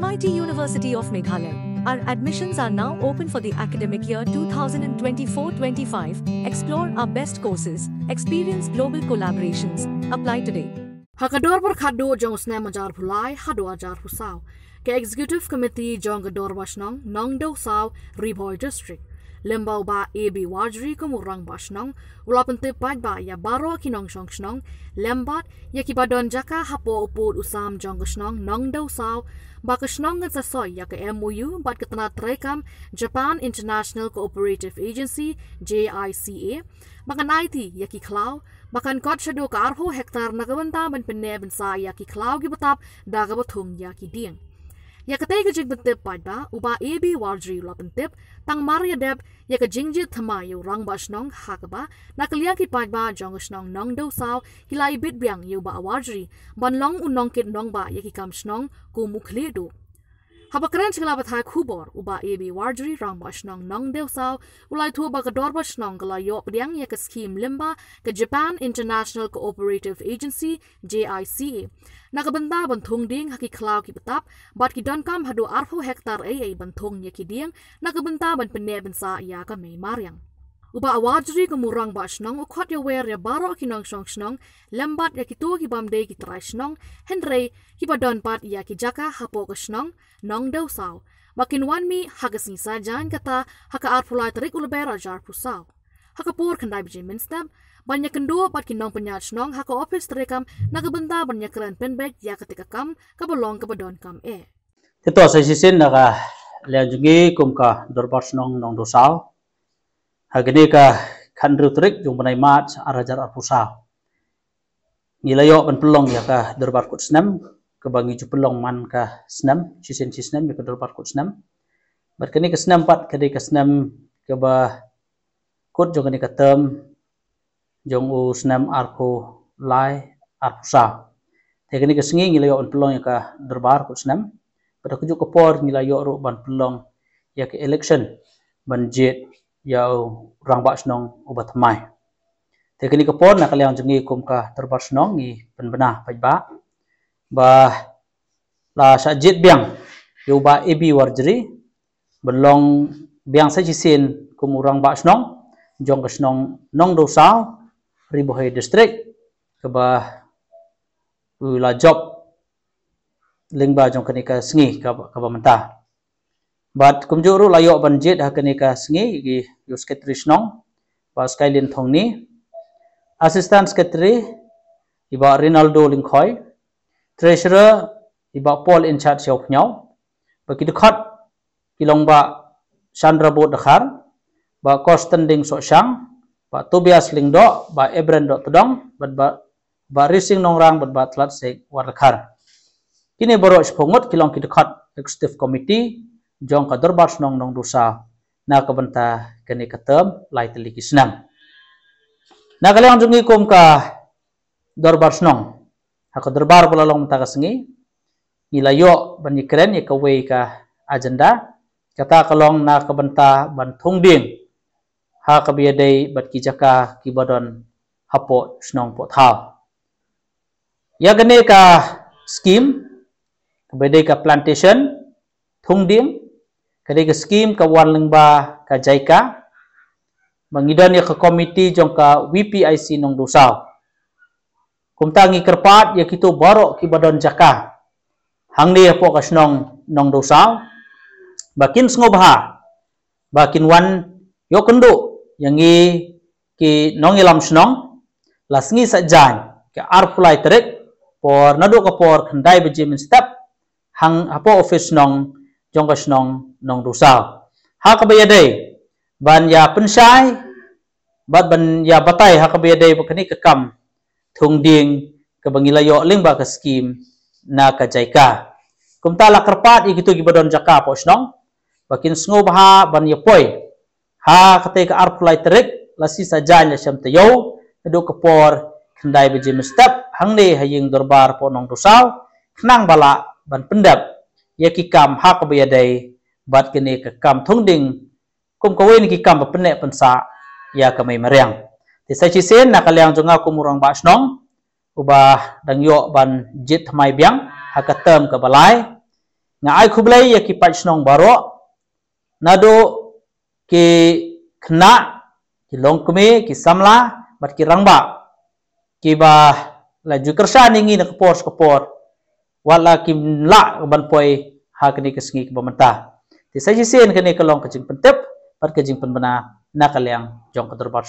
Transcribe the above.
MIT University of Meghalaya. Our admissions are now open for the academic year 2024-25. Explore our best courses, experience global collaborations. Apply today. Hakador por khado jong sne majar phulai hado ajar husaw. Ke executive committee jong gador washnong nong do sao Riboy district. lembau ba ebi wajri kamu rang basnong ulapan te pad ba ya baro kinong songsnong lembat ya ki badon jaka hapo upod usam jongsnong nong dau sau ba kesnong ngat sasoy ya ke MOU bat ketna trekam Japan International Cooperative Agency JICA mengenai ti ya ki klau Bakan kot shadow ka arho hektar nagawanta ban pinne ban sa ya ki klau ki betap da gabathung ya ki dieng. Yaka tega jig bentip padba uba ebi warjri lo bentip tang maria deb yaka jingji tamayu rang ba shnong hakaba nakaliya ki padba jong shnong nong do sao hilai bit biang yu ba warjri ban long un nong kit nong ba yaki kam shnong ku mukhle do हबकरन छिला बथा खुबोर उबा एबी वार्जरी राम बशनंग नंग देव साव उलाई थु बक डोर बशनंग ला यो बडियांग येक स्कीम लिम्बा के Japan international cooperative agency JICA नगबंदा बंथोंग डिंग हकी क्लाउ की बताप बट की डन कम हदो आरफो हेक्टर ए ए बंथोंग येकी डिंग नगबंदा बन पने बनसा या का मे मारयांग uba awadri ka murang ba shnong ukhot ya wer ya baro ki nang shong shnong lambat ya ki tu ki bam de ki trai shnong hendrei ki ba don pat ya ki jaka hapo ka shnong nong dau sao makin wan mi haga sin sa jan kata haka ar phulai tri kul ber ajar pu sao haka por khandai bi jin banyak kendo pat ki nong penyat shnong haka office tri kam na ga benda banyak kran pen bag ya ketika kam ka belong ka don kam e eh. Itu asesisin naga lejungi kumka dorbar shnong nong dosao hagini ka khan ru trik jung banai mat arajar arpusa nilayo ban pelong ya ka darbar kut snam ke bangi ju pelong man ka snam chisen chisnam ya ka darbar kut snam bar kini ka snam pat kini ka snam ke ba kut jung kini ka term jung u snam arpu lai arpusa tekini ka singi nilayo ban pelong ya ka darbar kut snam pada kujuk kepor nilayo ru ban pelong ya ke election banjet yau rangbach nong ubat mai tekeni ke pon nak leang jengi kum ka terbach nong ngi penbena pai ba ba la sajid biang yau ba ebi warjri belong biang sa jisin kum urang bach nong jong ke nong nong dosau ribohai district ke ba ulajop lingba jong kenika sengi ka ka mentah but kumjuru layo banjit hakanika sngi gi yusketri snong ba skylin thongni assistant secretary iba rinaldo linkhoi treasurer iba paul in charge shop nyau ba kidu khat kilong ba chandra bo dakhar ba costanding so shang ba tobias lingdo ba ebren do tudong bat ba ba rising nongrang bat ba tlat se warakhar kini boro shpongot kilong kidu khat executive committee jong ka darbar snong nong dusa na ka banta kani ka tam lai tali ki snam na ka lang jungi kum ka darbar snong ha ka darbar bala long ta ka sngi ni la yo ban ni kren ni ka wei ka agenda kata ka long na ka banta ban thung ding ha ka bi dei bat ki jaka ki badon hapo snong po tha ya gane ka scheme bedei ka plantation thung ding kadega skim ka wan lengba ka jaika mangidan ya ka komiti jong ka VPIC nong dosau kumtangi kerpat ya kito baro ki badon jaka hang dia po ka snong nong dosau bakin sngobha bakin wan yo kendo yang i ki nong ilam snong lasngi sajan ke arflight trek por nado ka por khandai bejim step hang apo ha office nong จงกระชองนองดูซาฮักเบียดได้บัญญาปัญชายบัดบัญญาปไตฮักเบียดได้ปกนิกกรรมทุงดิงกับบังิลายอเลิงบากสกีมนากระจายกากุมตาลักรพัดอีกตัวกิบดอนจักาพอชนองบักินสงบฮาบัญญาปอยฮักเตกอาร์คลายตริกลาซิสจายลาชัมเตโยดูกปอร์คันไดบจิมสเตปฮังเนฮายิงดอร์บาร์พอนองดูซาวนั่งบาละบันพันดับยกิกรรมหักบยาใดบัดกันเอกกรรมทุ่งดิงกุมกวินกิกรรมแบบเป็นเนปันสะยากไม่มาเรียงที่ใส่ชีเซนนักเลี้ยงจงเอากุมรังบาชนองอุบาดังโยบันจิตไม่เบียงหากเติมกับบลายงายคุบเลยยากิปัชนองบารอนาดูกิขณะกิลงกุมีกิสัมลาบัดกิรังบากิบาและจุกระชานิงีนักปอร์สกปอร์ walakin la ban poi ha kini ke sengi ke pemerintah ti saji sen kini kelong kecing pentep pat kecing penbena nakal yang jong kedur bar